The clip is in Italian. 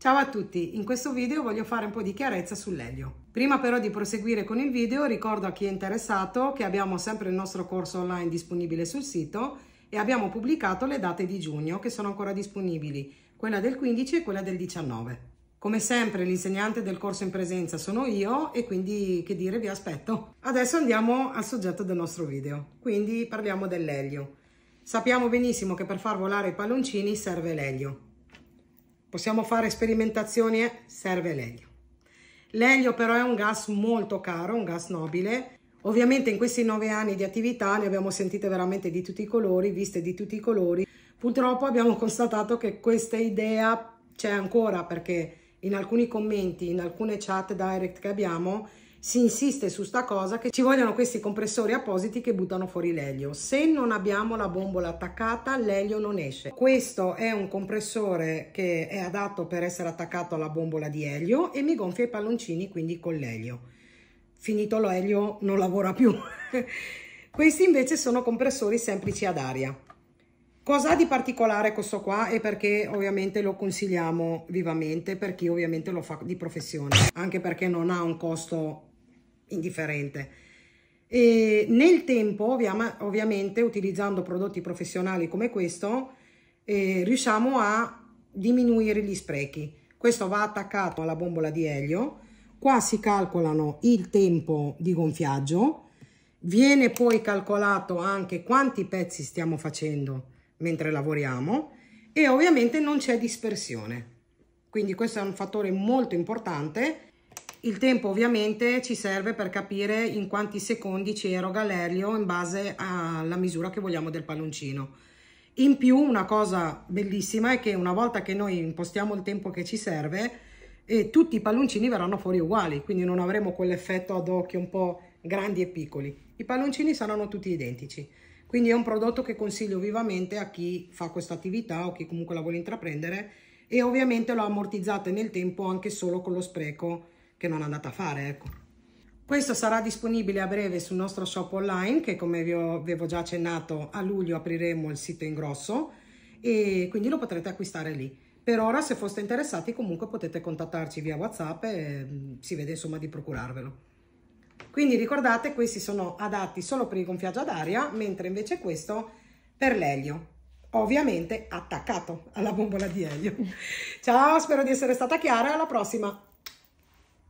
Ciao a tutti, in questo video voglio fare un po' di chiarezza sull'elio. Prima però di proseguire con il video ricordo a chi è interessato che abbiamo sempre il nostro corso online disponibile sul sito e abbiamo pubblicato le date di giugno che sono ancora disponibili, quella del 15 e quella del 19. Come sempre l'insegnante del corso in presenza sono io e quindi che dire vi aspetto. Adesso andiamo al soggetto del nostro video, quindi parliamo dell'elio. Sappiamo benissimo che per far volare i palloncini serve l'elio. Possiamo fare sperimentazioni? Eh? Serve l'elio. L'elio però è un gas molto caro, un gas nobile. Ovviamente in questi nove anni di attività ne abbiamo sentite veramente di tutti i colori, viste di tutti i colori. Purtroppo abbiamo constatato che questa idea c'è ancora perché in alcuni commenti, in alcune chat direct che abbiamo, si insiste su sta cosa che ci vogliono questi compressori appositi che buttano fuori l'elio se non abbiamo la bombola attaccata l'elio non esce questo è un compressore che è adatto per essere attaccato alla bombola di elio e mi gonfia i palloncini quindi con l'elio finito l'elio non lavora più questi invece sono compressori semplici ad aria Cosa di particolare questo qua e perché ovviamente lo consigliamo vivamente per chi ovviamente lo fa di professione, anche perché non ha un costo indifferente. E nel tempo, ovviamente, utilizzando prodotti professionali come questo, eh, riusciamo a diminuire gli sprechi. Questo va attaccato alla bombola di elio. Qua si calcolano il tempo di gonfiaggio, viene poi calcolato anche quanti pezzi stiamo facendo mentre lavoriamo e ovviamente non c'è dispersione. Quindi questo è un fattore molto importante il tempo ovviamente ci serve per capire in quanti secondi ci eroga l'aereo in base alla misura che vogliamo del palloncino. In più una cosa bellissima è che una volta che noi impostiamo il tempo che ci serve, eh, tutti i palloncini verranno fuori uguali, quindi non avremo quell'effetto ad occhio un po' grandi e piccoli. I palloncini saranno tutti identici. Quindi è un prodotto che consiglio vivamente a chi fa questa attività o chi comunque la vuole intraprendere e ovviamente lo ammortizzate nel tempo anche solo con lo spreco che non andate a fare, ecco. Questo sarà disponibile a breve sul nostro shop online che come vi avevo già accennato a luglio apriremo il sito in grosso e quindi lo potrete acquistare lì. Per ora se foste interessati comunque potete contattarci via Whatsapp e mm, si vede insomma di procurarvelo. Quindi ricordate questi sono adatti solo per il gonfiaggio ad aria mentre invece questo per l'elio ovviamente attaccato alla bombola di elio. Ciao, spero di essere stata chiara alla prossima!